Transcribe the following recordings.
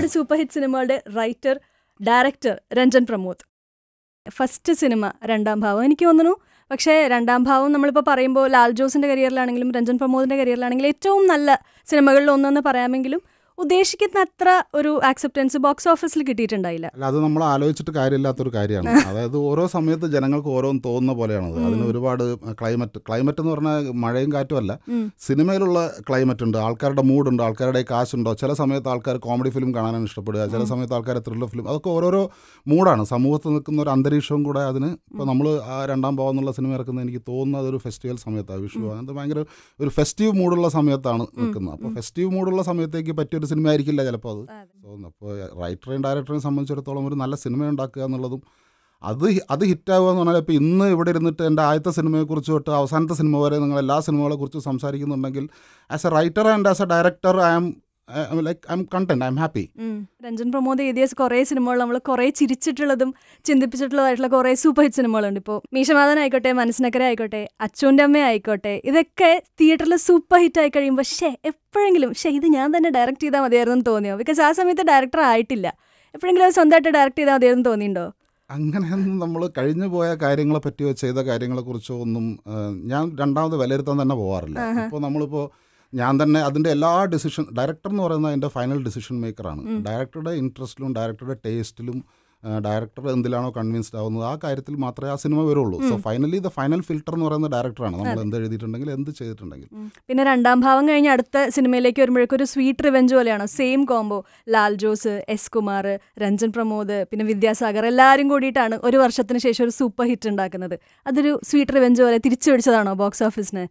ഒരുപാട് super hit സിനിമകളുടെ writer director Ranjan Pramod first സിനിമ രണ്ടാം ഭാവം എനിക്ക് തോന്നുന്നു പക്ഷേ രണ്ടാം ഭാവം നമ്മളിപ്പോൾ പറയുമ്പോൾ ലാൽ ജോസിൻ്റെ കരിയറിലാണെങ്കിലും രഞ്ജൻ പ്രമോദിൻ്റെ കരിയറിലാണെങ്കിലും ഏറ്റവും നല്ല സിനിമകളിൽ ഒന്നെന്ന് പറയാമെങ്കിലും ഉദ്ദേശിക്കുന്ന അത്ര ഒരു ആക്സെപ്റ്റൻസ് ബോക്സ് ഓഫീസിൽ കിട്ടിയിട്ടുണ്ടായില്ല അത് നമ്മൾ ആലോചിച്ചിട്ട് കാര്യമില്ലാത്തൊരു കാര്യമാണ് അതായത് ഓരോ സമയത്ത് ജനങ്ങൾക്ക് ഓരോന്ന് തോന്നുന്ന പോലെയാണ് അതിന് ഒരുപാട് ക്ലൈമറ്റ് ക്ലൈമറ്റ് എന്ന് പറഞ്ഞാൽ മഴയും കാറ്റുമല്ല സിനിമയിലുള്ള ക്ലൈമറ്റ് ഉണ്ട് ആൾക്കാരുടെ മൂഡുണ്ട് ആൾക്കാരുടെ കാശുണ്ടോ ചില സമയത്ത് ആൾക്കാർ കോമഡി ഫിലിം കാണാനാണ് ഇഷ്ടപ്പെടുക ചില സമയത്ത് ആൾക്കാർ ത്രില്ലർ ഫിലിം അതൊക്കെ ഓരോരോ മൂഡാണ് സമൂഹത്തിൽ നിൽക്കുന്ന ഒരു അന്തരീക്ഷവും കൂടെ അതിന് ഇപ്പോൾ നമ്മൾ ആ രണ്ടാം ഭാവം എന്നുള്ള സിനിമ ഇറക്കുന്നത് എനിക്ക് തോന്നുന്നത് ഒരു ഫെസ്റ്റിവൽ സമയത്താണ് വിഷു അങ്ങനത്തെ ഭയങ്കര ഒരു ഫെസ്റ്റീവ് മൂഡുള്ള സമയത്താണ് നിൽക്കുന്നത് അപ്പോൾ ഫെസ്റ്റീവ് മൂഡുള്ള സമയത്തേക്ക് പറ്റിയൊരു സിനിമ ആയിരിക്കില്ല ചിലപ്പോൾ അത് അപ്പോൾ റൈറ്ററേയും ഡയറക്ടറേയും സംബന്ധിച്ചിടത്തോളം ഒരു നല്ല സിനിമ ഉണ്ടാക്കുക എന്നുള്ളതും അത് അത് ഹിറ്റാവുക എന്ന് പറഞ്ഞാൽ ഇപ്പോൾ ഇന്ന് ഇവിടെ ഇരുന്നിട്ട് എൻ്റെ ആദ്യത്തെ സിനിമയെക്കുറിച്ച് തൊട്ട് അവസാനത്തെ സിനിമ വരെ നിങ്ങൾ എല്ലാ സിനിമകളെക്കുറിച്ചും സംസാരിക്കുന്നുണ്ടെങ്കിൽ as a writer and as a director I am like Ranjan Pramod എഴുതിയ കുറേ സിനിമകൾ നമ്മൾ കുറേ ചിരിച്ചിട്ടുള്ളതും ചിന്തിപ്പിച്ചിട്ടുള്ളതായിട്ടുള്ള കുറേ സൂപ്പർ ഹിറ്റ് സിനിമകളുണ്ട് ഇപ്പോൾ മീശമാധൻ ആയിക്കോട്ടെ മനസ്സിനക്കര ആയിക്കോട്ടെ അച്ഛൻ്റെ അമ്മ ആയിക്കോട്ടെ ഇതൊക്കെ തിയേറ്ററിൽ സൂപ്പർ ഹിറ്റ് ആയി കഴിയുമ്പോൾ ഷേ എപ്പോഴെങ്കിലും പക്ഷേ ഇത് ഞാൻ തന്നെ ഡയറക്റ്റ് ചെയ്താൽ മതിയായിരുന്നു എന്ന് തോന്നിയോ ബിക്കോസ് ആ സമയത്ത് ഡയറക്ടർ ആയിട്ടില്ല എപ്പോഴെങ്കിലും അത് സ്വന്തമായിട്ട് ഡയറക്റ്റ് ചെയ്താൽ മതിയായിരുന്നു തോന്നിയിട്ടുണ്ടോ അങ്ങനെയൊന്നും നമ്മൾ കഴിഞ്ഞു പോയ കാര്യങ്ങളെ പറ്റിയോ ചെയ്ത കാര്യങ്ങളെക്കുറിച്ചോ ഒന്നും ഞാൻ രണ്ടാമത് വിലയിരുത്താൻ തന്നെ പോകാറില്ല ഇപ്പോൾ നമ്മളിപ്പോൾ ഞാൻ തന്നെ അതിൻ്റെ എല്ലാ ഡിസിഷൻ ഡയറക്ടർ എന്ന് പറയുന്നത് അതിൻ്റെ ഫൈനൽ ഡിസിഷൻ മേക്കറാണ് ഡയറക്ടറുടെ ഇൻട്രസ്റ്റിലും ഡയറക്ടറുടെ ടേസ്റ്റിലും ഡയറക്ടർ എന്തിലാണോ കൺവിൻസ്ഡ് ആവുന്നത് ആ കാര്യത്തിൽ മാത്രമേ ആ സിനിമ വരുള്ളൂ so finally the final filter എന്ന് പറയുന്ന ഡയറക്ടറാണ് നമ്മൾ എന്ത് എഴുതിയിട്ടുണ്ടെങ്കിൽ എന്ത് ചെയ്തിട്ടുണ്ടെങ്കിൽ പിന്നെ രണ്ടാം ഭാവം കഴിഞ്ഞ് അടുത്ത സിനിമയിലേക്ക് വരുമ്പോഴേക്കും ഒരു സ്വീറ്റ് റിവെഞ്ച് പോലെയാണ് സെയിം കോംബോ ലാൽ ജോസ് എസ് കുമാർ രഞ്ജൻ പ്രമോദ് പിന്നെ വിദ്യാസാഗർ എല്ലാവരും കൂടിയിട്ടാണ് ഒരു വർഷത്തിന് ശേഷം ഒരു സൂപ്പർ ഹിറ്റ് ഉണ്ടാക്കുന്നത് അതൊരു സ്വീറ്റ് റിവെഞ്ച് പോലെ തിരിച്ചു പിടിച്ചതാണോ ബോക്സ് ഓഫീസിന്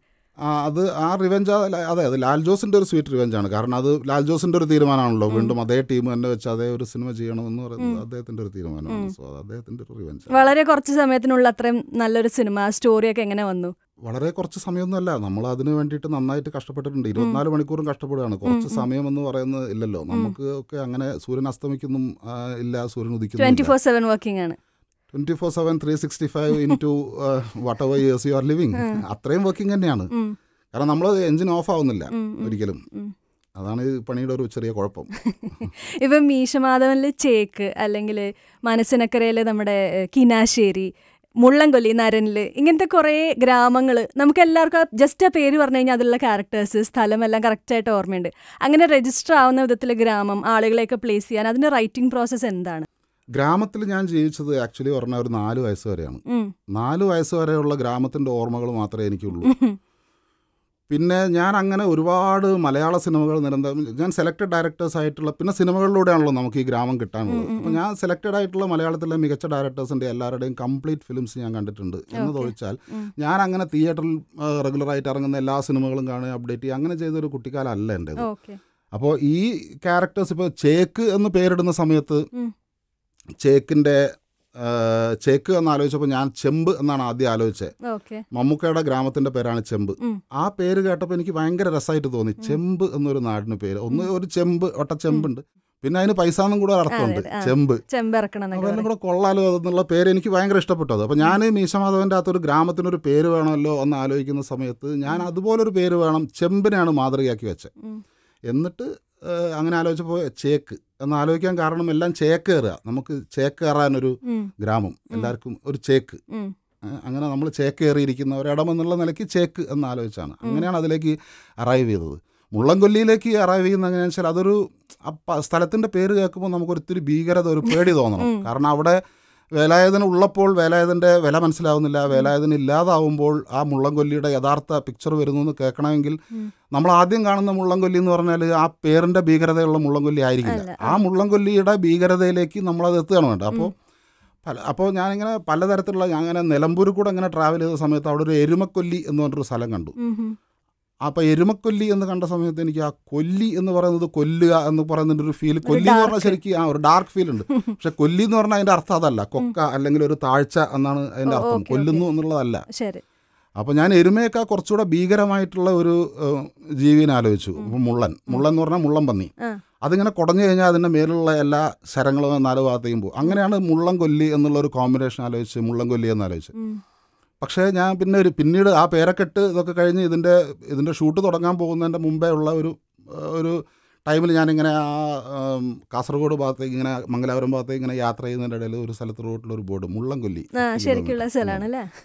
അത് ആ റിവെഞ്ച് അതെ അത് ലാൽ ജോസിൻ്റെ ഒരു സ്വീറ്റ് റിവെഞ്ചാണ് കാരണം അത് ലാൽ ജോസിൻ്റെ ഒരു തീരുമാനമാണല്ലോ വീണ്ടും അതേ ടീം തന്നെ വെച്ച് അതേ ഒരു സിനിമ ചെയ്യണമെന്ന് പറയുന്നത് അദ്ദേഹത്തിൻ്റെ ഒരു തീരുമാനമാണ് സോ അദ്ദേഹത്തിൻ്റെ ഒരു റിവെഞ്ച് വളരെ കുറച്ച് സമയത്തിനുള്ള അത്രയും നല്ലൊരു സിനിമ സ്റ്റോറിയൊക്കെ എങ്ങനെ വന്നു വളരെ കുറച്ച് സമയമൊന്നുമല്ല നമ്മൾ അതിന് വേണ്ടിയിട്ട് നന്നായിട്ട് കഷ്ടപ്പെട്ടിട്ടുണ്ട് ഇരുപത്തിനാല് മണിക്കൂറും കഷ്ടപ്പെടുകയാണ് കുറച്ച് സമയം എന്ന് പറയുന്നത് ഇല്ലല്ലോ നമുക്ക് ഒക്കെ അങ്ങനെ സൂര്യൻ അസ്തമിക്കുന്നു ഇല്ല സൂര്യൻ ഉദിക്കുന്നു ട്വന്റി ഫോർ സെവൻ വർക്കിംഗ് ആണ് twenty four seven three sixty five into whatever years you are living അത്രയും വർക്കിംഗ് തന്നെയാണ് കാരണം നമ്മൾ എഞ്ചിൻ ഓഫ് ആവുന്നില്ല ഒരിക്കലും അതാണ് ഈ പണിയുടെ ഒരു ചെറിയ കുഴപ്പം ഇപ്പൊ മീശമാധവനിലെ ചേക്ക് അല്ലെങ്കിൽ മനസ്സിനക്കരയിലെ നമ്മുടെ കിനാശ്ശേരി മുള്ളംകൊല്ലി നരനില് ഇങ്ങനത്തെ കുറേ ഗ്രാമങ്ങൾ നമുക്ക് എല്ലാവർക്കും ജസ്റ്റ് ആ പേര് പറഞ്ഞു കഴിഞ്ഞാൽ അതിലുള്ള ക്യാരക്ടേഴ്സ് സ്ഥലം എല്ലാം കറക്റ്റായിട്ട് ഓർമ്മയുണ്ട് അങ്ങനെ രജിസ്റ്റർ ആവുന്ന വിധത്തിലെ ഗ്രാമം ആളുകളെയൊക്കെ പ്ലേസ് ചെയ്യാൻ അതിൻ്റെ റൈറ്റിംഗ് പ്രോസസ്സ് എന്താണ് ഗ്രാമത്തിൽ ഞാൻ ജീവിച്ചത് ആക്ച്വലി പറഞ്ഞാൽ ഒരു നാല് വയസ്സ് വരെയാണ് നാല് വയസ്സ് വരെയുള്ള ഗ്രാമത്തിൻ്റെ ഓർമ്മകൾ മാത്രമേ എനിക്കുള്ളൂ പിന്നെ ഞാൻ അങ്ങനെ ഒരുപാട് മലയാള സിനിമകൾ നിരന്തരം ഞാൻ സെലക്ടഡ് ഡയറക്ടേഴ്സ് ആയിട്ടുള്ള പിന്നെ സിനിമകളിലൂടെയാണല്ലോ നമുക്ക് ഈ ഗ്രാമം കിട്ടാനുള്ളത് അപ്പോൾ ഞാൻ സെലക്ടഡ് ആയിട്ടുള്ള മലയാളത്തിലെ മികച്ച ഡയറക്ടേഴ്സിൻ്റെ എല്ലാവരുടെയും കംപ്ലീറ്റ് ഫിലിംസ് ഞാൻ കണ്ടിട്ടുണ്ട് എന്ന് ചോദിച്ചാൽ ഞാൻ അങ്ങനെ തിയേറ്ററിൽ റെഗുലറായിട്ട് ഇറങ്ങുന്ന എല്ലാ സിനിമകളും കാണുക അപ്ഡേറ്റ് ചെയ്യുക അങ്ങനെ ചെയ്തൊരു അല്ല എൻ്റെ അപ്പോൾ ഈ ക്യാരക്ടേഴ്സ് ഇപ്പോൾ ചേക്ക് എന്ന് പേരിടുന്ന സമയത്ത് ചേക്കിൻ്റെ ചേക്ക് എന്ന് ആലോചിച്ചപ്പോൾ ഞാൻ ചെമ്പ് എന്നാണ് ആദ്യം ആലോചിച്ചത് മമ്മൂക്കയുടെ ഗ്രാമത്തിന്റെ പേരാണ് ചെമ്പ് ആ പേര് കേട്ടപ്പോൾ എനിക്ക് ഭയങ്കര രസമായിട്ട് തോന്നി ചെമ്പ് എന്നൊരു നാടിന് പേര് ഒന്ന് ഒരു ചെമ്പ് ചെമ്പുണ്ട് പിന്നെ അതിന് പൈസ എന്നും കൂടെ അർത്ഥമുണ്ട് ചെമ്പ് അതെല്ലാം കൂടെ കൊള്ളാലോ എന്നുള്ള പേര് എനിക്ക് ഭയങ്കര ഇഷ്ടപ്പെട്ടു അപ്പോൾ അപ്പൊ ഞാൻ മീശമാധവന്റെ അകത്ത് ഒരു ഗ്രാമത്തിനൊരു പേര് വേണമല്ലോ എന്ന് ആലോചിക്കുന്ന സമയത്ത് ഞാൻ അതുപോലൊരു പേര് വേണം ചെമ്പിനെയാണ് മാതൃകയാക്കി വെച്ചത് എന്നിട്ട് അങ്ങനെ ആലോചിച്ചപ്പോൾ ചേക്ക് എന്ന് ആലോചിക്കാൻ കാരണം എല്ലാം ചേക്ക് കയറുക നമുക്ക് ചേക്ക് കയറാനൊരു ഗ്രാമം എല്ലാവർക്കും ഒരു ചേക്ക് അങ്ങനെ നമ്മൾ ചേക്ക് കയറിയിരിക്കുന്ന ഒരിടം എന്നുള്ള നിലയ്ക്ക് ചേക്ക് എന്ന് ആലോചിച്ചാണ് അങ്ങനെയാണ് അതിലേക്ക് അറൈവ് ചെയ്തത് മുള്ളംകൊല്ലിയിലേക്ക് അറൈവ് ചെയ്യുന്ന എങ്ങനെയാണെന്ന് വെച്ചാൽ അതൊരു സ്ഥലത്തിൻ്റെ പേര് കേൾക്കുമ്പോൾ നമുക്ക് ഭീകരത ഒരു പേടി തോന്നണം കാരണം അവിടെ വേലായുധന ഉള്ളപ്പോൾ വേലായുധൻ്റെ വില മനസ്സിലാവുന്നില്ല വേലായുധന ഇല്ലാതാവുമ്പോൾ ആ മുള്ളംകൊല്ലിയുടെ യഥാർത്ഥ പിക്ചർ വരുന്നു എന്ന് കേൾക്കണമെങ്കിൽ നമ്മൾ ആദ്യം കാണുന്ന മുള്ളംകൊല്ലി എന്ന് പറഞ്ഞാൽ ആ പേരിൻ്റെ ഭീകരതയുള്ള മുള്ളംകൊല്ലി ആയിരിക്കില്ല ആ മുള്ളംകൊല്ലിയുടെ ഭീകരതയിലേക്ക് നമ്മളത് എത്തുകയാണ് വേണ്ടത് അപ്പോൾ പല അപ്പോൾ ഞാനിങ്ങനെ പലതരത്തിലുള്ള ഞാൻ അങ്ങനെ നിലമ്പൂരിൽ കൂടെ ഇങ്ങനെ ട്രാവൽ ചെയ്ത സമയത്ത് അവിടെ ഒരു എരുമക്കൊല്ലി എന്ന് പറഞ്ഞൊരു സ്ഥലം കണ്ടു അപ്പോൾ എരുമക്കൊല്ലി എന്ന് കണ്ട സമയത്ത് എനിക്ക് ആ കൊല്ലി എന്ന് പറയുന്നത് കൊല്ലുക എന്ന് പറയുന്നതിൻ്റെ ഒരു ഫീൽ കൊല്ലി എന്ന് പറഞ്ഞാൽ ശരിക്കും ആ ഒരു ഡാർക്ക് ഫീൽ ഉണ്ട് പക്ഷെ കൊല്ലി എന്ന് പറഞ്ഞാൽ അതിന്റെ അർത്ഥം അതല്ല കൊക്ക അല്ലെങ്കിൽ ഒരു താഴ്ച എന്നാണ് അതിന്റെ അർത്ഥം കൊല്ലുന്നു എന്നുള്ളതല്ല അപ്പോൾ ഞാൻ എരുമയൊക്കെ കുറച്ചുകൂടെ ഭീകരമായിട്ടുള്ള ഒരു ജീവിനെ ആലോചിച്ചു മുള്ളൻ മുള്ളൻ എന്ന് പറഞ്ഞാൽ മുള്ളൻ പന്നി അതിങ്ങനെ കുടഞ്ഞു കഴിഞ്ഞാൽ അതിൻ്റെ മേലുള്ള എല്ലാ ശരങ്ങളും നാല് ഭാഗത്തേക്കും പോകും അങ്ങനെയാണ് മുള്ളം കൊല്ലി എന്നുള്ള ഒരു കോമ്പിനേഷൻ ആലോചിച്ച് മുള്ളം കൊല്ലി എന്ന് ആലോചിച്ച് പക്ഷേ ഞാൻ പിന്നെ ഒരു പിന്നീട് ആ പേരക്കെട്ട് ഇതൊക്കെ കഴിഞ്ഞ് ഇതിൻ്റെ ഇതിൻ്റെ ഷൂട്ട് തുടങ്ങാൻ പോകുന്നതിൻ്റെ മുമ്പേ ഉള്ള ഒരു ഒരു ടൈമിൽ ഞാനിങ്ങനെ ആ കാസർഗോഡ് ഭാഗത്തേക്ക് ഇങ്ങനെ മംഗലാപുരം ഭാഗത്തേക്ക് ഇങ്ങനെ യാത്ര ചെയ്യുന്നതിൻ്റെ ഇടയിൽ ഒരു സ്ഥലത്ത് റോട്ടിൽ ഒരു ബോർഡ് മുള്ളംകൊല്ലി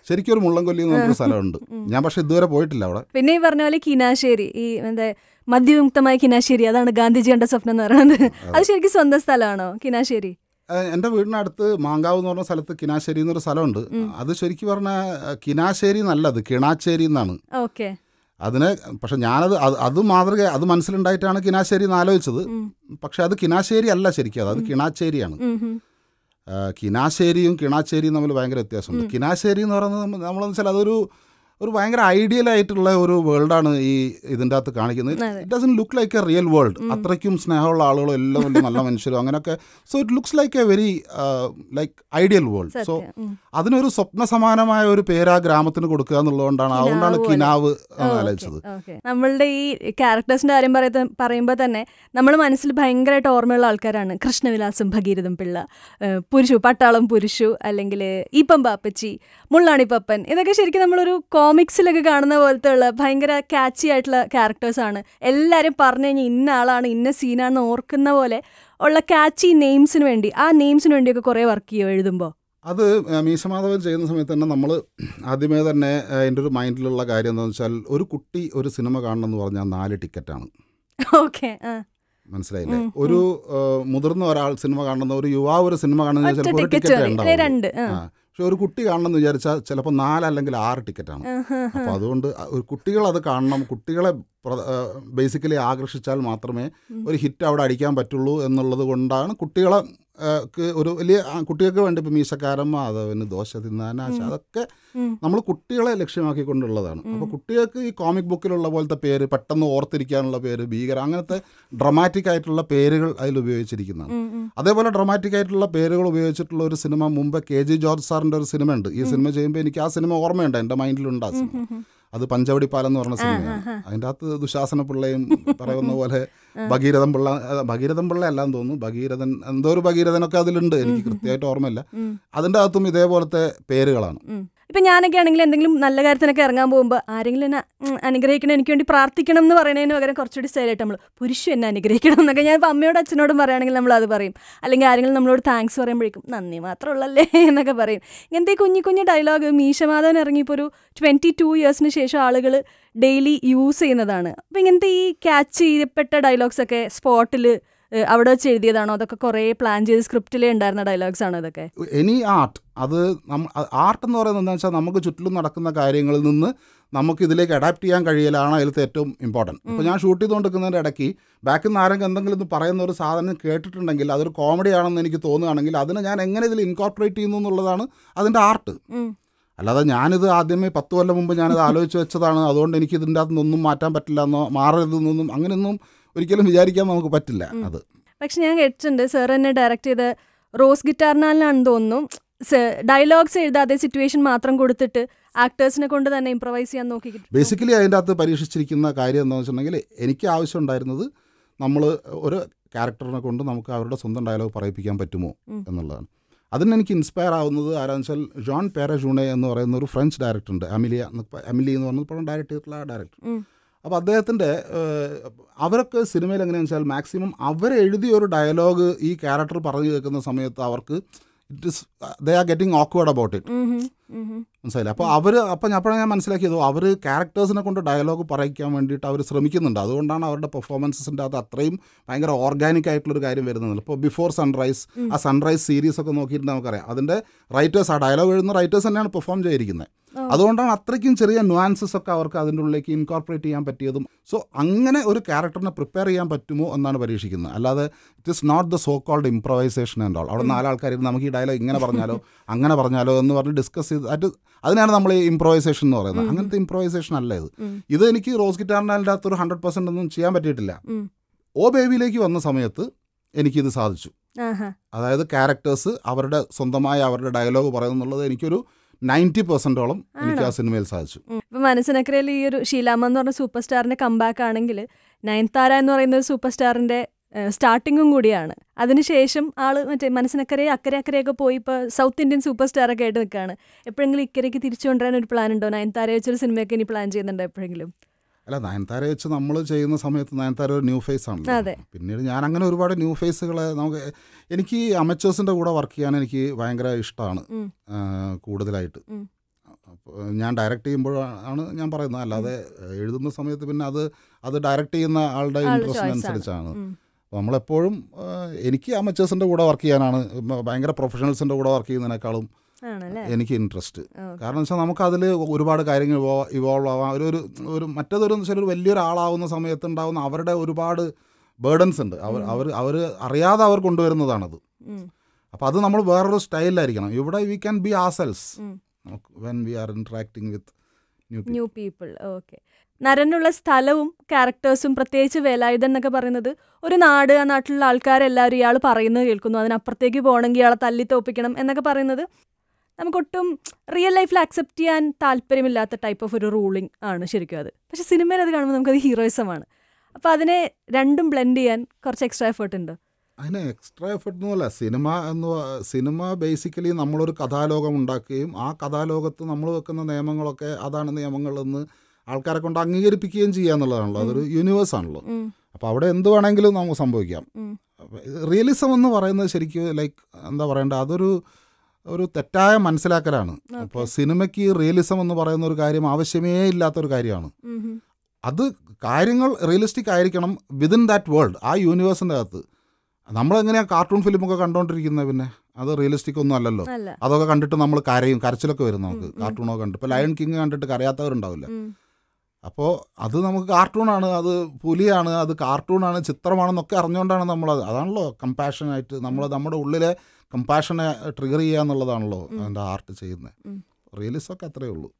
ശരിക്കും ഒരു മുള്ളംകൊല്ലി എന്ന് പറഞ്ഞൊരു സ്ഥലമുണ്ട് ഞാൻ പക്ഷെ ഇതുവരെ പോയിട്ടില്ല അവിടെ പിന്നെ ഈ പറഞ്ഞ പോലെ കിനാശ്ശേരി ഈ എന്താ മദ്യവിമുക്തമായ കിനാശ്ശേരി അതാണ് ഗാന്ധിജി കണ്ട സ്വപ്നം എന്ന് പറയുന്നത് അത് ശരിക്കും സ്വന്തം സ്ഥലമാണോ കിനാശ്ശേരി എൻ്റെ വീടിനടുത്ത് മാങ്കാവ് എന്ന് പറഞ്ഞ സ്ഥലത്ത് കിനാശ്ശേരി എന്നൊരു സ്ഥലമുണ്ട് അത് ശരിക്കും പറഞ്ഞ കിനാശ്ശേരി എന്നല്ലത് കിണാശ്ശേരി എന്നാണ് ഓക്കെ അതിനെ പക്ഷെ ഞാനത് അത് മാതൃക അത് മനസ്സിലുണ്ടായിട്ടാണ് കിനാശ്ശേരി എന്ന് ആലോചിച്ചത് പക്ഷെ അത് കിനാശ്ശേരി അല്ല ശരിക്കും അത് കിണാശ്ശേരിയാണ് കിനാശ്ശേരിയും കിണാശ്ശേരിയും തമ്മിൽ ഭയങ്കര വ്യത്യാസമുണ്ട് കിനാശ്ശേരി എന്ന് പറയുന്നത് നമ്മളെന്ന് വെച്ചാൽ അതൊരു ഒരു ഭയങ്കര ഐഡിയൽ ആയിട്ടുള്ള ഒരു വേൾഡാണ് ഈ ഇതിൻ്റെ അകത്ത് കാണിക്കുന്നത് it doesn't look like a real world അത്രയ്ക്കും സ്നേഹമുള്ള ആളുകളും എല്ലാം വലിയ നല്ല മനുഷ്യരും അങ്ങനെയൊക്കെ so it looks like a very like ideal world so അതിനൊരു സ്വപ്ന സമാനമായ ഒരു പേര് ആ ഗ്രാമത്തിന് കൊടുക്കുക എന്നുള്ളതുകൊണ്ടാണ് അതുകൊണ്ടാണ് കിനാവ് ആലോചിച്ചത് നമ്മളുടെ ഈ ക്യാരക്ടേഴ്സിന്റെ കാര്യം പറയുന്നത് പറയുമ്പോൾ തന്നെ നമ്മൾ മനസ്സിൽ ഭയങ്കരമായിട്ട് ഓർമ്മയുള്ള ആൾക്കാരാണ് കൃഷ്ണവിലാസം ഭഗീരഥം പിള്ള പുരുഷു പട്ടാളം പുരുഷു അല്ലെങ്കിൽ ഈപ്പം പാപ്പച്ചി മുള്ളാണി പപ്പൻ ഇതൊക്കെ ശരിക്കും നമ്മളൊരു കോമിക്സിലൊക്കെ കാണുന്ന പോലത്തെ ഉള്ള ഭയങ്കര കാച്ചി ആയിട്ടുള്ള ക്യാരക്ടേഴ്സാണ് എല്ലാവരും പറഞ്ഞു കഴിഞ്ഞാൽ ഇന്ന ആളാണ് ഇന്ന സീനാണെന്ന് ഓർക്കുന്ന പോലെ ഉള്ള കാച്ചി നെയിംസിന് വേണ്ടി ആ നെയിംസിന് വേണ്ടിയൊക്കെ കുറേ വർക്ക് ചെയ്യുമോ എഴുതുമ്പോൾ അത് മീശമാധവൻ ചെയ്യുന്ന സമയത്ത് തന്നെ നമ്മൾ ആദ്യമേ തന്നെ എൻ്റെ ഒരു മൈൻഡിലുള്ള കാര്യം എന്താണെന്ന് വെച്ചാൽ ഒരു കുട്ടി ഒരു സിനിമ കാണണം എന്ന് പറഞ്ഞാൽ നാല് ടിക്കറ്റാണ് ഓക്കെ മനസ്സിലായില്ലേ ഒരു മുതിർന്ന ഒരാൾ സിനിമ കാണുന്ന ഒരു യുവാവ് ഒരു സിനിമ കാണുന്ന ചിലപ്പോൾ ഒരു ടിക്കറ്റ് ഉണ്ടാവും പക്ഷെ ഒരു കുട്ടി കാണണം എന്ന് വിചാരിച്ചാൽ ചിലപ്പോൾ നാലല്ലെങ്കിൽ ആറ് ടിക്കറ്റാണ് അപ്പോൾ അതുകൊണ്ട് ഒരു കുട്ടികൾ അത് കാണണം കുട്ടികളെ ബേസിക്കലി ആകർഷിച്ചാൽ മാത്രമേ ഒരു ഹിറ്റ് അവിടെ അടിക്കാൻ പറ്റുള്ളൂ എന്നുള്ളത് കൊണ്ടാണ് കുട്ടികളെ ഒരു വലിയ കുട്ടികൾക്ക് വേണ്ടി ഇപ്പം മീശക്കാരം മാധവന് ദോശ തിന്നാൻ അതൊക്കെ നമ്മൾ കുട്ടികളെ ലക്ഷ്യമാക്കിക്കൊണ്ടുള്ളതാണ് അപ്പോൾ കുട്ടികൾക്ക് ഈ കോമിക് ബുക്കിലുള്ള പോലത്തെ പേര് പെട്ടെന്ന് ഓർത്തിരിക്കാനുള്ള പേര് ഭീകരം അങ്ങനത്തെ ഡ്രമാറ്റിക് ആയിട്ടുള്ള പേരുകൾ അതിൽ ഉപയോഗിച്ചിരിക്കുന്നതാണ് അതേപോലെ ഡ്രമാറ്റിക് ആയിട്ടുള്ള പേരുകൾ ഉപയോഗിച്ചിട്ടുള്ള ഒരു സിനിമ മുമ്പ് കെ ജി ജോർജ് സാറിൻ്റെ ഒരു സിനിമ ഉണ്ട് ഈ സിനിമ ചെയ്യുമ്പോൾ എനിക്ക് ആ സിനിമ ഓർമ്മയുണ്ട് എൻ്റെ മൈൻഡിലുണ്ട് ആ സിനിമ അത് പഞ്ചവടി പാലം എന്ന് പറഞ്ഞ സിനിമയാണ് അതിൻ്റെ അകത്ത് ദുശാസന പിള്ളയും പറയുന്ന പോലെ ഭഗീരഥം പിള്ള ഭഗീരഥം പിള്ള അല്ലാന്ന് തോന്നുന്നു ഭഗീരഥൻ എന്തോ ഒരു ഭഗീരഥനൊക്കെ അതിലുണ്ട് എനിക്ക് കൃത്യമായിട്ട് ഓർമ്മയില്ല അതിൻ്റെ അകത്തും ഇതേപോലത്തെ പേരുകളാണ് ഇപ്പം ഞാനൊക്കെ ആണെങ്കിൽ എന്തെങ്കിലും നല്ല കാര്യത്തിനൊക്കെ ഇറങ്ങാൻ പോകുമ്പോൾ ആരെങ്കിലും എന്നെ അനുഗ്രഹിക്കണം എനിക്ക് വേണ്ടി പ്രാർത്ഥിക്കണം എന്ന് പറയുന്നതിന് പകരം കുറച്ചുകൂടി സ്റ്റൈലായിട്ട് നമ്മൾ പുരുഷ എന്നെ അനുഗ്രഹിക്കണം എന്നൊക്കെ ഞാൻ ഇപ്പം അമ്മയോടും അച്ഛനോടും പറയുകയാണെങ്കിൽ നമ്മൾ അത് പറയും അല്ലെങ്കിൽ ആരെങ്കിലും നമ്മളോട് താങ്ക്സ് പറയുമ്പോഴേക്കും നന്ദി മാത്രമുള്ളല്ലേ എന്നൊക്കെ പറയും ഇങ്ങനത്തെ കുഞ്ഞു കുഞ്ഞു ഡയലോഗ് മീശമാധവൻ ഇറങ്ങിയപ്പോൾ ഒരു ട്വൻറ്റി ടു ഇയേഴ്സിന് ശേഷം ആളുകൾ ഡെയിലി യൂസ് ചെയ്യുന്നതാണ് അപ്പോൾ ഇങ്ങനത്തെ ഈ ക്യാച്ച് ചെയ്യപ്പെട്ട ഡയലോഗ്സൊക്കെ സ്പോട്ടിൽ അവിടെ വെച്ച് എഴുതിയതാണോ അതൊക്കെ കുറേ പ്ലാൻ ചെയ്ത് സ്ക്രിപ്റ്റിലേ ഉണ്ടായിരുന്ന ഡയലോഗ്സ് ആണ് അതൊക്കെ എനി ആർട്ട് അത് ആർട്ട് എന്ന് പറയുന്നത് എന്താണെന്ന് വെച്ചാൽ നമുക്ക് ചുറ്റിലും നടക്കുന്ന കാര്യങ്ങളിൽ നിന്ന് നമുക്ക് ഇതിലേക്ക് അഡാപ്റ്റ് ചെയ്യാൻ കഴിയലാണ് അതിലത്തെ ഏറ്റവും ഇമ്പോർട്ടൻറ്റ് ഇപ്പോൾ ഞാൻ ഷൂട്ട് ചെയ്തുകൊണ്ടിരിക്കുന്നതിൻ്റെ ഇടയ്ക്ക് ബാക്കിൽ നിന്ന് ആരെങ്കിലും എന്തെങ്കിലും ഇത് പറയുന്ന ഒരു സാധനം കേട്ടിട്ടുണ്ടെങ്കിൽ അതൊരു കോമഡി ആണെന്ന് എനിക്ക് തോന്നുകയാണെങ്കിൽ അതിനെ ഞാൻ എങ്ങനെ ഇതിൽ ഇൻകോർപ്പറേറ്റ് ചെയ്യുന്നു എന്നുള്ളതാണ് അതിൻ്റെ ആർട്ട് അല്ലാതെ ഞാനിത് ആദ്യമേ പത്ത് കൊല്ലം മുമ്പ് ഞാനിത് ആലോചിച്ച് വെച്ചതാണ് അതുകൊണ്ട് എനിക്ക് ഇതിൻ്റെ അകത്തുനിന്നൊന്നും മാറ്റാൻ പറ്റില്ല എന്നോ മാറരുതെന്നൊന്നും അങ്ങനെയൊന്നും ഒരിക്കലും വിചാരിക്കാൻ നമുക്ക് പറ്റില്ല അത് പക്ഷെ ഞാൻ കേട്ടിട്ടുണ്ട് സാർ എന്നെ ഡയറക്റ്റ് ചെയ്ത് റോസ് ഗിറ്റാറിനാലാണെന്ന് തോന്നുന്നു ഡയലോഗ്സ് എഴുതാതെ സിറ്റുവേഷൻ മാത്രം കൊടുത്തിട്ട് ആക്ടേഴ്സിനെ കൊണ്ട് തന്നെ ഇംപ്രവൈസ് ചെയ്യാൻ നോക്കി ബേസിക്കലി അതിൻ്റെ അകത്ത് പരീക്ഷിച്ചിരിക്കുന്ന കാര്യം എന്താണെന്ന് വെച്ചിട്ടുണ്ടെങ്കിൽ എനിക്ക് ആവശ്യം ഉണ്ടായിരുന്നത് നമ്മൾ ഒരു ക്യാരക്ടറിനെ കൊണ്ട് നമുക്ക് അവരുടെ സ്വന്തം ഡയലോഗ് പറയിപ്പിക്കാൻ പറ്റുമോ എന്നുള്ളതാണ് അതിന് എനിക്ക് ഇൻസ്പയർ ആവുന്നത് ആരാന്ന് വെച്ചാൽ ജോൺ ജൂണെ എന്ന് പറയുന്ന ഒരു ഫ്രഞ്ച് ഡയറക്ടർ ഉണ്ട് അമിലിയ അമിലി എന്ന് പറഞ്ഞ പടം ഡയറക്റ്റ് ഡയറക്ടർ അപ്പോൾ അദ്ദേഹത്തിൻ്റെ അവരൊക്കെ സിനിമയിൽ എങ്ങനെയാണെന്ന് വെച്ചാൽ മാക്സിമം അവരെഴുതിയ ഒരു ഡയലോഗ് ഈ ക്യാരക്ടർ പറഞ്ഞു കേൾക്കുന്ന സമയത്ത് അവർക്ക് it is they are getting awkward about it മനസ്സിലായില്ല അപ്പോൾ അവർ അപ്പോൾ ഞാൻ അപ്പോഴാണ് ഞാൻ മനസ്സിലാക്കിയത് അവർ ക്യാരക്ടേഴ്സിനെ കൊണ്ട് ഡയലോഗ് പറയിക്കാൻ വേണ്ടിയിട്ട് അവർ ശ്രമിക്കുന്നുണ്ട് അതുകൊണ്ടാണ് അവരുടെ പെർഫോമൻസിൻ്റെ അത് അത്രയും ഭയങ്കര ഓർഗാനിക് ആയിട്ടുള്ളൊരു കാര്യം വരുന്നത് ഇപ്പോൾ ബിഫോർ സൺറൈസ് ആ സൺറൈസ് സീരീസ് ഒക്കെ നോക്കിയിട്ട് നമുക്കറിയാം അതിൻ്റെ റൈറ്റേഴ്സ് ആ ഡയലോഗ് എഴുതുന്ന റൈറ്റേഴ്സ് തന്നെയാണ് പെർഫോം ചെയ്തിരിക്കുന്നത് അതുകൊണ്ടാണ് അത്രയ്ക്കും ചെറിയ നുവാൻസസ് ഒക്കെ അവർക്ക് അതിൻ്റെ ഉള്ളിലേക്ക് ഇൻകോർപ്പറേറ്റ് ചെയ്യാൻ പറ്റിയതും സോ അങ്ങനെ ഒരു ക്യാരക്ടറിനെ പ്രിപ്പയർ ചെയ്യാൻ പറ്റുമോ എന്നാണ് പരീക്ഷിക്കുന്നത് അല്ലാതെ it is not the so called improvisation and all അവിടെ നാലാൾക്കാർ നമുക്ക് ഈ ഡയലോഗ് ഇങ്ങനെ പറഞ്ഞാലോ അങ്ങനെ പറഞ്ഞാലോ എന്ന് പറഞ്ഞ് ഡിസ്കസ് ചെയ്ത് അറ്റ് അതിനാണ് നമ്മൾ ഈ ഇംപ്രോവൈസേഷൻ എന്ന് പറയുന്നത് അങ്ങനത്തെ ഇംപ്രോവൈസേഷൻ അല്ല ഇത് ഇത് എനിക്ക് റോസ് ഗിറ്റാറിൻ്റെ അകത്ത് ഒരു ഹൺഡ്രഡ് പെർസെൻ്റ് ഒന്നും ചെയ്യാൻ പറ്റിയിട്ടില്ല ഓ ബേബിയിലേക്ക് വന്ന സമയത്ത് എനിക്കിത് സാധിച്ചു അതായത് ക്യാരക്ടേഴ്സ് അവരുടെ സ്വന്തമായ അവരുടെ ഡയലോഗ് പറയുന്നുള്ളത് എനിക്കൊരു നയൻറ്റി പെർസെൻറ്റോളം എനിക്ക് ആ സിനിമയിൽ സാധിച്ചു ഇപ്പം മനസ്സിനക്കരയിൽ ഈ ഒരു ഷീലാമ എന്ന് പറഞ്ഞ സൂപ്പർ സ്റ്റാറിന്റെ കമ്പാക്ക് ആണെങ്കിൽ നയൻതാര എന്ന് പറയുന്ന ഒരു സൂപ്പർ സ്റ്റാറിന്റെ സ്റ്റാർട്ടിങ്ങും കൂടിയാണ് അതിനുശേഷം ആൾ മറ്റേ മനസ്സിനക്കരെ അക്കരെ അക്കരെയൊക്കെ പോയി ഇപ്പോൾ സൗത്ത് ഇന്ത്യൻ സൂപ്പർ സ്റ്റാറൊക്കെ ആയിട്ട് നിൽക്കുകയാണ് എപ്പോഴെങ്കിലും ഇക്കരയ്ക്ക് തിരിച്ചു കൊണ്ടുവരാൻ ഒരു പ്ലാൻ ഉണ്ടോ നയൻതാര വെച്ചൊരു സിനിമയൊക്കെ ഇനി പ്ലാൻ ചെയ്യുന്നുണ്ടോ എപ്പോഴെങ്കിലും അല്ല നയൻതാര വെച്ച് നമ്മൾ ചെയ്യുന്ന സമയത്ത് നയൻതാര ഒരു ന്യൂ ഫേസ് ആണല്ലോ പിന്നീട് ഞാൻ അങ്ങനെ ഒരുപാട് ന്യൂ ഫേസുകളെ നമുക്ക് എനിക്ക് അമച്ചേഴ്സിൻ്റെ കൂടെ വർക്ക് ചെയ്യാൻ എനിക്ക് ഭയങ്കര ഇഷ്ടമാണ് കൂടുതലായിട്ട് ഞാൻ ഡയറക്റ്റ് ചെയ്യുമ്പോഴാണ് ഞാൻ പറയുന്നത് അല്ലാതെ എഴുതുന്ന സമയത്ത് പിന്നെ അത് അത് ഡയറക്റ്റ് ചെയ്യുന്ന ആളുടെ ഇൻട്രസ്റ്റിനനുസരിച്ചാണ് നമ്മളെപ്പോഴും എനിക്ക് അമച്ചേഴ്സിൻ്റെ കൂടെ വർക്ക് ചെയ്യാനാണ് ഭയങ്കര പ്രൊഫഷണൽസിൻ്റെ കൂടെ വർക്ക് ചെയ്യുന്നതിനേക്കാളും എനിക്ക് ഇൻട്രസ്റ്റ് കാരണം വെച്ചാൽ നമുക്കതിൽ ഒരുപാട് കാര്യങ്ങൾ ഇവോൾവ് ആവാം ഒരു ഒരു മറ്റേതൊരു വെച്ചാൽ ഒരു വലിയൊരാളാവുന്ന സമയത്ത് ഉണ്ടാവുന്ന അവരുടെ ഒരുപാട് ബേർഡൻസ് ഉണ്ട് അവർ അവർ അവർ അറിയാതെ അവർ കൊണ്ടുവരുന്നതാണത് അപ്പോൾ അത് നമ്മൾ വേറൊരു സ്റ്റൈലിലായിരിക്കണം ഇവിടെ we can be ourselves when we are interacting with new people okay നരനുള്ള സ്ഥലവും ക്യാരക്ടേഴ്സും പ്രത്യേകിച്ച് വേലായുധൻ എന്നൊക്കെ പറയുന്നത് ഒരു നാട് ആ നാട്ടിലുള്ള ആൾക്കാരെല്ലാവരും ഇയാൾ പറയുന്നത് കേൾക്കുന്നു അതിനപ്പുറത്തേക്ക് പോകണമെങ്കിൽ ഇയാളെ തല്ലി തോപ്പിക്കണം എന്നൊക്കെ പറയുന്നത് നമുക്കൊട്ടും റിയൽ ലൈഫിൽ അക്സെപ്റ്റ് ചെയ്യാൻ താല്പര്യമില്ലാത്ത ടൈപ്പ് ഓഫ് ഒരു റൂളിംഗ് ആണ് ശരിക്കും അത് പക്ഷേ സിനിമയിൽ അത് കാണുമ്പോൾ നമുക്കത് ഹീറോയിസമാണ് അപ്പോൾ അതിനെ രണ്ടും ബ്ലെൻഡ് ചെയ്യാൻ കുറച്ച് എക്സ്ട്രാ എഫേർട്ട് ഉണ്ട് അതിന് എക്സ്ട്രാ എഫേർട്ട് ഒന്നുമല്ല സിനിമ എന്ന് സിനിമ ബേസിക്കലി നമ്മളൊരു കഥാലോകം ഉണ്ടാക്കുകയും ആ കഥാലോകത്ത് നമ്മൾ വെക്കുന്ന നിയമങ്ങളൊക്കെ അതാണ് നിയമങ്ങളെന്ന് ആൾക്കാരെ കൊണ്ട് അംഗീകരിപ്പിക്കുകയും ചെയ്യുക എന്നുള്ളതാണല്ലോ അതൊരു യൂണിവേഴ്സാണല്ലോ അപ്പോൾ അവിടെ എന്ത് വേണമെങ്കിലും നമുക്ക് സംഭവിക്കാം റിയലിസം എന്ന് പറയുന്നത് ശരിക്കും ലൈക്ക് എന്താ പറയണ്ട അതൊരു ഒരു തെറ്റായ മനസ്സിലാക്കലാണ് അപ്പോൾ സിനിമയ്ക്ക് റിയലിസം എന്ന് പറയുന്ന ഒരു കാര്യം ആവശ്യമേ ഇല്ലാത്തൊരു കാര്യമാണ് അത് കാര്യങ്ങൾ റിയലിസ്റ്റിക് ആയിരിക്കണം വിതിൻ ദാറ്റ് വേൾഡ് ആ യൂണിവേഴ്സിൻ്റെ അകത്ത് നമ്മളെങ്ങനെയാണ് കാർട്ടൂൺ ഫിലിമൊക്കെ കണ്ടുകൊണ്ടിരിക്കുന്നത് പിന്നെ അത് റിയലിസ്റ്റിക് ഒന്നും അല്ലല്ലോ അതൊക്കെ കണ്ടിട്ട് നമ്മൾ കരയും കരച്ചിലൊക്കെ വരും നമുക്ക് കാർട്ടൂണൊക്കെ കണ്ടിട്ട് ഇപ്പോൾ ലയൺ കിങ് കണ്ടിട്ട് കരയാത്തവരുണ്ടാവില്ല അപ്പോൾ അത് നമുക്ക് കാർട്ടൂണാണ് അത് പുലിയാണ് അത് കാർട്ടൂണാണ് ചിത്രമാണെന്നൊക്കെ അറിഞ്ഞുകൊണ്ടാണ് നമ്മൾ അതാണല്ലോ കമ്പാഷനായിട്ട് നമ്മൾ നമ്മുടെ ഉള്ളിലെ കമ്പാഷനെ ട്രിഗർ ചെയ്യുക എന്നുള്ളതാണല്ലോ എൻ്റെ ആർട്ട് ചെയ്യുന്നത് റിയലിസമൊക്കെ അത്രയേ ഉള്ളൂ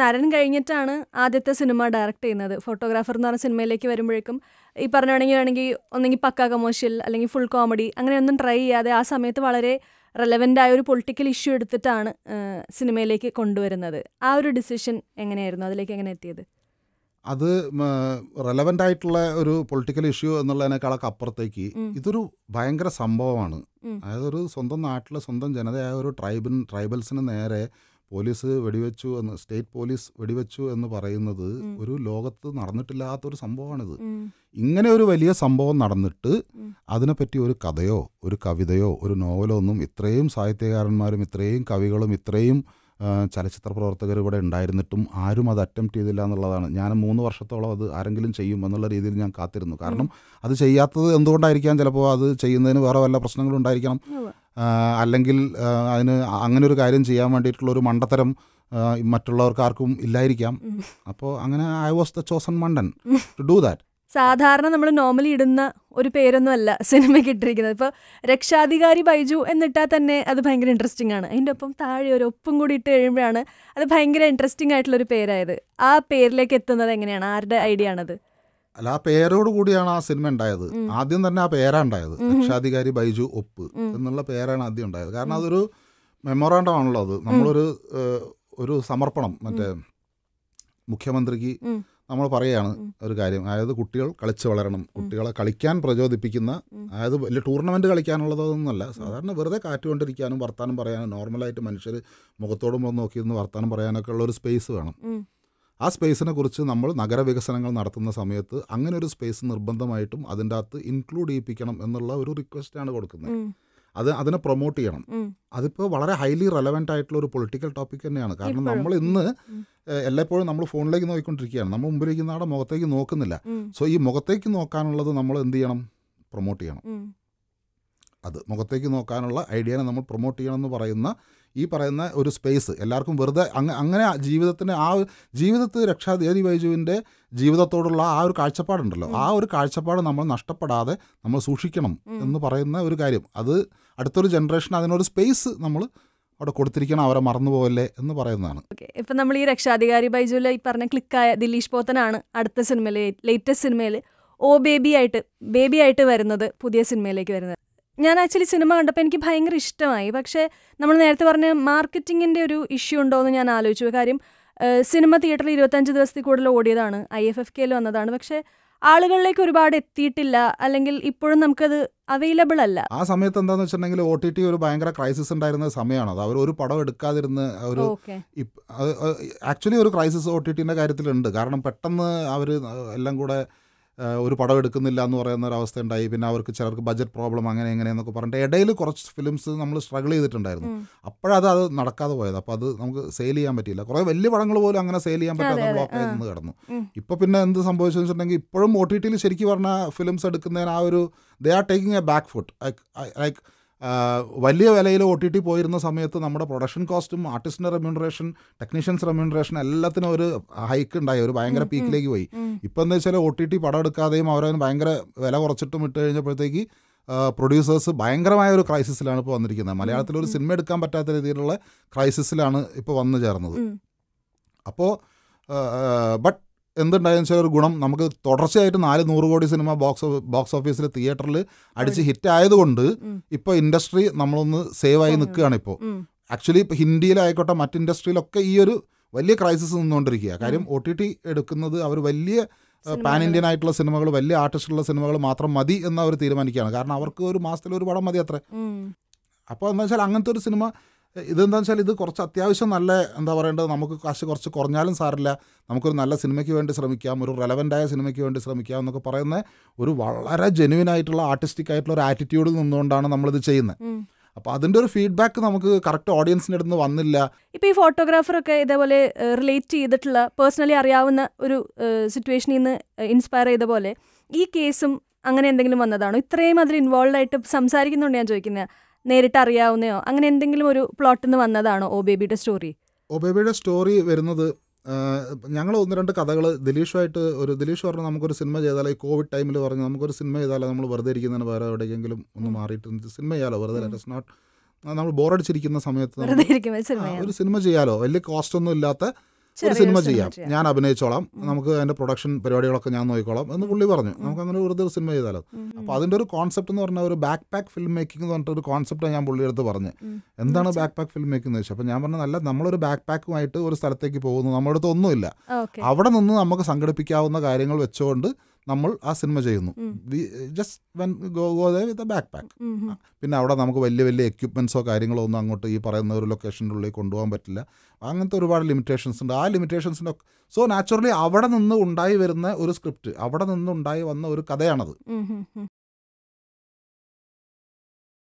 നരൻ കഴിഞ്ഞിട്ടാണ് ആദ്യത്തെ സിനിമ ഡയറക്റ്റ് ചെയ്യുന്നത് ഫോട്ടോഗ്രാഫർ എന്ന് പറഞ്ഞ സിനിമയിലേക്ക് വരുമ്പോഴേക്കും ഈ പറഞ്ഞാണെങ്കിൽ വേണമെങ്കിൽ ഒന്നെങ്കിൽ പക്ക കമേഴ്ഷ്യൽ അല്ലെങ്കിൽ ഫുൾ കോമഡി അങ്ങനെയൊന്നും ട്രൈ ചെയ്യാതെ ആ സമയത്ത് വളരെ റെലവെൻ്റ് ആയ ഒരു പൊളിറ്റിക്കൽ ഇഷ്യൂ എടുത്തിട്ടാണ് സിനിമയിലേക്ക് കൊണ്ടുവരുന്നത് ആ ഒരു ഡിസിഷൻ എങ്ങനെയായിരുന്നു അതിലേക്ക് എങ്ങനെ എത്തിയത് അത് റെലവൻ്റ് ആയിട്ടുള്ള ഒരു പൊളിറ്റിക്കൽ ഇഷ്യൂ എന്നുള്ളതിനേക്കാളൊക്കെ അപ്പുറത്തേക്ക് ഇതൊരു ഭയങ്കര സംഭവമാണ് അതായത് ഒരു സ്വന്തം നാട്ടിലെ സ്വന്തം ജനതയായ ഒരു ട്രൈബിൻ ട്രൈബൽസിന് നേരെ പോലീസ് വെടിവെച്ചു എന്ന് സ്റ്റേറ്റ് പോലീസ് വെടിവെച്ചു എന്ന് പറയുന്നത് ഒരു ലോകത്ത് നടന്നിട്ടില്ലാത്തൊരു സംഭവമാണിത് ഇങ്ങനെ ഒരു വലിയ സംഭവം നടന്നിട്ട് അതിനെപ്പറ്റി ഒരു കഥയോ ഒരു കവിതയോ ഒരു നോവലോ ഒന്നും ഇത്രയും സാഹിത്യകാരന്മാരും ഇത്രയും കവികളും ഇത്രയും ചലച്ചിത്ര പ്രവർത്തകർ ഇവിടെ ഉണ്ടായിരുന്നിട്ടും ആരും അത് അറ്റംപ്റ്റ് ചെയ്തില്ല എന്നുള്ളതാണ് ഞാൻ മൂന്ന് വർഷത്തോളം അത് ആരെങ്കിലും ചെയ്യും എന്നുള്ള രീതിയിൽ ഞാൻ കാത്തിരുന്നു കാരണം അത് ചെയ്യാത്തത് എന്തുകൊണ്ടായിരിക്കാം ചിലപ്പോൾ അത് ചെയ്യുന്നതിന് വേറെ വല്ല ഉണ്ടായിരിക്കണം അല്ലെങ്കിൽ അതിന് അങ്ങനെ ഒരു കാര്യം ചെയ്യാൻ വേണ്ടിയിട്ടുള്ള ഒരു മണ്ടത്തരം മറ്റുള്ളവർക്കാർക്കും ഇല്ലായിരിക്കാം അപ്പോൾ അങ്ങനെ ഐ വാസ് ദ ചോസൺ മണ്ടൻ ടു ഡു ദാറ്റ് സാധാരണ നമ്മൾ നോർമലി ഇടുന്ന ഒരു പേരൊന്നും അല്ല സിനിമയ്ക്ക് ഇട്ടിരിക്കുന്നത് ഇപ്പോൾ രക്ഷാധികാരി ബൈജു എന്നിട്ടാൽ തന്നെ അത് ഭയങ്കര ഇൻട്രസ്റ്റിംഗ് ആണ് അതിൻ്റെ ഒപ്പം താഴെ ഒരു ഒപ്പും കൂടി ഇട്ട് കഴിയുമ്പോഴാണ് അത് ഭയങ്കര ഇൻട്രസ്റ്റിംഗ് ആയിട്ടുള്ള ഒരു പേരായത് ആ പേരിലേക്ക് എത്തുന്നത് എങ്ങനെയാണ് ആരുടെ ഐഡിയ ആണത് അല്ല ആ പേരോട് കൂടിയാണ് ആ സിനിമ ഉണ്ടായത് ആദ്യം തന്നെ ആ പേരാണ് ഉണ്ടായത് രക്ഷാധികാരി ബൈജു ഒപ്പ് എന്നുള്ള പേരാണ് ആദ്യം ഉണ്ടായത് കാരണം അതൊരു മെമ്മോറാണ്ടം ആണല്ലോ അത് നമ്മളൊരു ഒരു സമർപ്പണം മറ്റേ മുഖ്യമന്ത്രിക്ക് നമ്മൾ പറയുകയാണ് ഒരു കാര്യം അതായത് കുട്ടികൾ കളിച്ച് വളരണം കുട്ടികളെ കളിക്കാൻ പ്രചോദിപ്പിക്കുന്ന അതായത് വലിയ ടൂർണമെൻറ്റ് കളിക്കാനുള്ളതൊന്നുമല്ല സാധാരണ വെറുതെ കാറ്റ് കൊണ്ടിരിക്കാനും വർത്താനം പറയാനും നോർമലായിട്ട് മനുഷ്യർ മുഖത്തോട് മുഖം നോക്കി നിന്ന് വർത്താനം പറയാനൊക്കെ ഉള്ള ഒരു സ്പേസ് വേണം ആ സ്പേസിനെ കുറിച്ച് നമ്മൾ നഗരവികസനങ്ങൾ നടത്തുന്ന സമയത്ത് അങ്ങനെ ഒരു സ്പേസ് നിർബന്ധമായിട്ടും അതിൻ്റെ അകത്ത് ഇൻക്ലൂഡ് ചെയ്യിപ്പിക്കണം എന്നുള്ള ഒരു റിക്വസ്റ്റാണ് കൊടുക്കുന്നത് അത് അതിനെ പ്രൊമോട്ട് ചെയ്യണം അതിപ്പോൾ വളരെ ഹൈലി റെലവെൻ്റ് ആയിട്ടുള്ള ഒരു പൊളിറ്റിക്കൽ ടോപ്പിക് തന്നെയാണ് കാരണം നമ്മൾ ഇന്ന് എല്ലായ്പ്പോഴും നമ്മൾ ഫോണിലേക്ക് നോക്കിക്കൊണ്ടിരിക്കുകയാണ് നമ്മൾ മുമ്പിലേക്ക് നാടെ മുഖത്തേക്ക് നോക്കുന്നില്ല സോ ഈ മുഖത്തേക്ക് നോക്കാനുള്ളത് നമ്മൾ എന്ത് ചെയ്യണം പ്രൊമോട്ട് ചെയ്യണം അത് മുഖത്തേക്ക് നോക്കാനുള്ള ഐഡിയനെ നമ്മൾ പ്രൊമോട്ട് ചെയ്യണം എന്ന് പറയുന്ന ഈ പറയുന്ന ഒരു സ്പേസ് എല്ലാവർക്കും വെറുതെ അങ്ങനെ ജീവിതത്തിന് ആ ജീവിതത്തിൽ രക്ഷാ ദേവി വൈജുവിൻ്റെ ജീവിതത്തോടുള്ള ആ ഒരു കാഴ്ചപ്പാടുണ്ടല്ലോ ആ ഒരു കാഴ്ചപ്പാട് നമ്മൾ നഷ്ടപ്പെടാതെ നമ്മൾ സൂക്ഷിക്കണം എന്ന് പറയുന്ന ഒരു കാര്യം അത് അടുത്തൊരു ജനറേഷൻ അതിനൊരു സ്പേസ് നമ്മൾ അവിടെ കൊടുത്തിരിക്കണം അവരെ മറന്നുപോകല്ലേ എന്ന് പറയുന്നതാണ് ഇപ്പം നമ്മൾ ഈ രക്ഷാധികാരി ബൈജുല ഈ പറഞ്ഞ ക്ലിക്കായ ദിലീഷ് പോത്തനാണ് അടുത്ത സിനിമയിൽ ലേറ്റസ്റ്റ് സിനിമയിൽ ഓ ബേബി ആയിട്ട് ബേബി ആയിട്ട് വരുന്നത് പുതിയ സിനിമയിലേക്ക് വരുന്നത് ഞാൻ ആക്ച്വലി സിനിമ കണ്ടപ്പോൾ എനിക്ക് ഭയങ്കര ഇഷ്ടമായി പക്ഷേ നമ്മൾ നേരത്തെ പറഞ്ഞ മാർക്കറ്റിങ്ങിൻ്റെ ഒരു ഇഷ്യൂ ഉണ്ടോ എന്ന് ഞാൻ ആലോചിച്ചു കാര്യം സിനിമ തിയേറ്ററിൽ ഇരുപത്തഞ്ച് ദിവസത്തിൽ കൂടുതൽ ഓടിയതാണ് ഐ എഫ് എഫ് കെയിൽ വന്നതാണ് പക്ഷേ ആളുകളിലേക്ക് ഒരുപാട് എത്തിയിട്ടില്ല അല്ലെങ്കിൽ ഇപ്പോഴും നമുക്കത് അവൈലബിൾ അല്ല ആ സമയത്ത് എന്താണെന്ന് വെച്ചിട്ടുണ്ടെങ്കിൽ ഒ ടി ടി ഒരു ഭയങ്കര ക്രൈസിസ് ഉണ്ടായിരുന്ന സമയമാണ് അത് അവർ ഒരു പടം എടുക്കാതിരുന്ന് ഒരു ആക്ച്വലി ഒരു ക്രൈസിസ് ഒ ടി ടിൻ്റെ കാര്യത്തിലുണ്ട് കാരണം പെട്ടെന്ന് അവർ എല്ലാം കൂടെ ഒരു പടം എടുക്കുന്നില്ല എന്ന് പറയുന്ന ഒരു അവസ്ഥ ഉണ്ടായി പിന്നെ അവർക്ക് ചിലർക്ക് ബജറ്റ് പ്രോബ്ലം അങ്ങനെ എങ്ങനെയെന്നൊക്കെ പറഞ്ഞിട്ട് ഇടയിൽ കുറച്ച് ഫിലിംസ് നമ്മൾ സ്ട്രഗിൾ ചെയ്തിട്ടുണ്ടായിരുന്നു അപ്പോഴത് അത് നടക്കാതെ പോയത് അപ്പോൾ അത് നമുക്ക് സെയിൽ ചെയ്യാൻ പറ്റിയില്ല കുറേ വലിയ പടങ്ങൾ പോലും അങ്ങനെ സെയിൽ ചെയ്യാൻ പറ്റാതെ ബ്ലോക്ക് ചെയ്ത് നിന്ന് കിടന്നു ഇപ്പോൾ പിന്നെ എന്ത് സംഭവിച്ചെന്ന് വെച്ചിട്ടുണ്ടെങ്കിൽ ഇപ്പോഴും ഒ ടി ടിയിൽ ശരിക്കും പറഞ്ഞാൽ ഫിലിംസ് എടുക്കുന്നതിന് ആ ഒരു they are taking a back foot like വലിയ വിലയിൽ ഒ ടി ടി പോയിരുന്ന സമയത്ത് നമ്മുടെ പ്രൊഡക്ഷൻ കോസ്റ്റും ആർട്ടിസ്റ്റിൻ്റെ റെമ്യൂണറേഷൻ ടെക്നീഷ്യൻസ് റെമ്യൂണറേഷൻ എല്ലാത്തിനും ഒരു ഹൈക്ക് ഉണ്ടായി ഒരു ഭയങ്കര പീക്കിലേക്ക് പോയി ഇപ്പം എന്താ വെച്ചാൽ ഒ ടി ടി പടം എടുക്കാതെയും അവരതിന് ഭയങ്കര വില കുറച്ചിട്ടും ഇട്ട് കഴിഞ്ഞപ്പോഴത്തേക്ക് പ്രൊഡ്യൂസേഴ്സ് ഭയങ്കരമായ ഒരു ക്രൈസിസിലാണ് ഇപ്പോൾ വന്നിരിക്കുന്നത് മലയാളത്തിൽ ഒരു സിനിമ എടുക്കാൻ പറ്റാത്ത രീതിയിലുള്ള ക്രൈസിസിലാണ് ഇപ്പോൾ വന്നു ചേർന്നത് അപ്പോൾ ബട്ട് എന്തുണ്ടായെന്ന് വെച്ചാൽ ഒരു ഗുണം നമുക്ക് തുടർച്ചയായിട്ട് നാല് നൂറ് കോടി സിനിമ ബോക്സ് ബോക്സ് ഓഫീസിൽ തിയേറ്ററിൽ അടിച്ച് ഹിറ്റ് ആയതുകൊണ്ട് ഇപ്പോൾ ഇൻഡസ്ട്രി നമ്മളൊന്ന് സേവ് ആയി നിൽക്കുകയാണ് ഇപ്പോൾ ആക്ച്വലി ഇപ്പോൾ ഹിന്ദിയിലായിക്കോട്ടെ മറ്റ് ഇൻഡസ്ട്രിയിലൊക്കെ ഈ ഒരു വലിയ ക്രൈസിസ് നിന്നുകൊണ്ടിരിക്കുക കാര്യം ഒ ടി ടി എടുക്കുന്നത് അവർ വലിയ പാൻ ഇന്ത്യൻ ആയിട്ടുള്ള സിനിമകൾ വലിയ ആർട്ടിസ്റ്റുള്ള സിനിമകൾ മാത്രം മതി എന്ന് അവർ തീരുമാനിക്കുകയാണ് കാരണം അവർക്ക് ഒരു മാസത്തിൽ ഒരു പടം മതി അത്ര അപ്പോൾ എന്താ വെച്ചാൽ അങ്ങനത്തെ ഒരു സിനിമ ഇതെന്താണെന്ന് വെച്ചാൽ ഇത് കുറച്ച് അത്യാവശ്യം നല്ല എന്താ പറയേണ്ടത് നമുക്ക് കാശ് കുറച്ച് കുറഞ്ഞാലും സാറില്ല നമുക്കൊരു നല്ല സിനിമയ്ക്ക് വേണ്ടി ശ്രമിക്കാം ഒരു റെലവൻ്റായ സിനിമയ്ക്ക് വേണ്ടി ശ്രമിക്കാം എന്നൊക്കെ പറയുന്ന ഒരു വളരെ ജെന്യൂൻ ആയിട്ടുള്ള ആർട്ടിസ്റ്റിക് ആയിട്ടുള്ള ഒരു ആറ്റിറ്റ്യൂഡിൽ നിന്നുകൊണ്ടാണ് നമ്മളിത് ചെയ്യുന്നത് അപ്പോൾ അതിൻ്റെ ഒരു ഫീഡ്ബാക്ക് നമുക്ക് കറക്റ്റ് ഓഡിയൻസിൻ്റെ അടുത്ത് വന്നില്ല ഇപ്പോൾ ഈ ഫോട്ടോഗ്രാഫറൊക്കെ ഇതേപോലെ റിലേറ്റ് ചെയ്തിട്ടുള്ള പേഴ്സണലി അറിയാവുന്ന ഒരു സിറ്റുവേഷനിൽ നിന്ന് ഇൻസ്പയർ ചെയ്ത പോലെ ഈ കേസും അങ്ങനെ എന്തെങ്കിലും വന്നതാണോ ഇത്രയും അതിൽ ഇൻവോൾവ് ആയിട്ട് സംസാരിക്കുന്നുണ്ട് ഞാൻ ചോദിക്കുന്നത് നേരിട്ട് അറിയാവുന്നയോ അങ്ങനെ എന്തെങ്കിലും ഒരു പ്ലോട്ടിൽ നിന്ന് വന്നതാണോ ഓ ബേബിയുടെ സ്റ്റോറി ഓ ബേബിയുടെ സ്റ്റോറി വരുന്നത് ഞങ്ങൾ ഒന്ന് രണ്ട് കഥകൾ ദിലീഷുമായിട്ട് ഒരു ദിലീഷ് പറഞ്ഞു നമുക്കൊരു സിനിമ ചെയ്താൽ ഈ കോവിഡ് ടൈമിൽ പറഞ്ഞു നമുക്കൊരു സിനിമ ചെയ്താലോ നമ്മൾ വെറുതെ ഇരിക്കുന്നതിന് വേറെ എവിടെയെങ്കിലും ഒന്ന് മാറിയിട്ടുണ്ട് സിനിമ ചെയ്യാലോ വെറുതെ ഇറ്റ്സ് നോട്ട് നമ്മൾ ബോറടിച്ചിരിക്കുന്ന സമയത്ത് ഒരു സിനിമ ചെയ്യാലോ വലിയ കോസ്റ്റ് ഒന്നും ഇല്ലാത്ത ഒരു സിനിമ ചെയ്യാം ഞാൻ അഭിനയിച്ചോളാം നമുക്ക് അതിന്റെ പ്രൊഡക്ഷൻ പരിപാടികളൊക്കെ ഞാൻ നോക്കിക്കോളാം എന്ന് പുള്ളി പറഞ്ഞു നമുക്ക് അങ്ങനെ വെറുതെ ഒരു സിനിമ ചെയ്താലോ അപ്പോൾ അതിന്റെ ഒരു കോൺസെപ്റ്റ് എന്ന് പറഞ്ഞാൽ ഒരു ബാക്ക് പാക്ക് ഫിലിം മേക്കിംഗ് എന്ന് പറഞ്ഞിട്ട് ഒരു കോൺസെപ്റ്റ് ഞാൻ പുള്ളിയുടെ അടുത്ത് പറഞ്ഞു എന്താണ് ബാക്ക് പാക്ക് ഫിലിം മേക്കിംഗ് എന്ന് ചോദിച്ചു അപ്പോൾ ഞാൻ പറഞ്ഞു നല്ല നമ്മളൊരു ബാക്ക് പാക്കുമായിട്ട് ഒരു സ്ഥലത്തേക്ക് പോകുന്നു നമ്മുടെ അടുത്ത് ഒന്നുമില്ല അവിടെ നിന്ന് നമുക്ക് സംഘടിപ്പിക്കാവുന്ന കാര്യങ്ങൾ വെച്ചുകൊണ്ട് നമ്മൾ ആ സിനിമ ചെയ്യുന്നു just when go go with a backpack പിന്നെ അവിടെ നമുക്ക് വലിയ വലിയ എക്യുപ്മെൻസോ കാര്യങ്ങളോ ഒന്നും അങ്ങോട്ട് ഈ പറയുന്ന ഒരു ലൊക്കേഷൻ്റെ ഉള്ളിൽ കൊണ്ടുപോകാൻ പറ്റില്ല അങ്ങനത്തെ ഒരുപാട് ലിമിറ്റേഷൻസ് ഉണ്ട് ആ ലിമിറ്റേഷൻസിൻ്റെ സോ നാച്ചുറലി അവിടെ നിന്ന് ഉണ്ടായി വരുന്ന ഒരു സ്ക്രിപ്റ്റ് അവിടെ നിന്ന് ഉണ്ടായി വന്ന ഒരു കഥയാണത്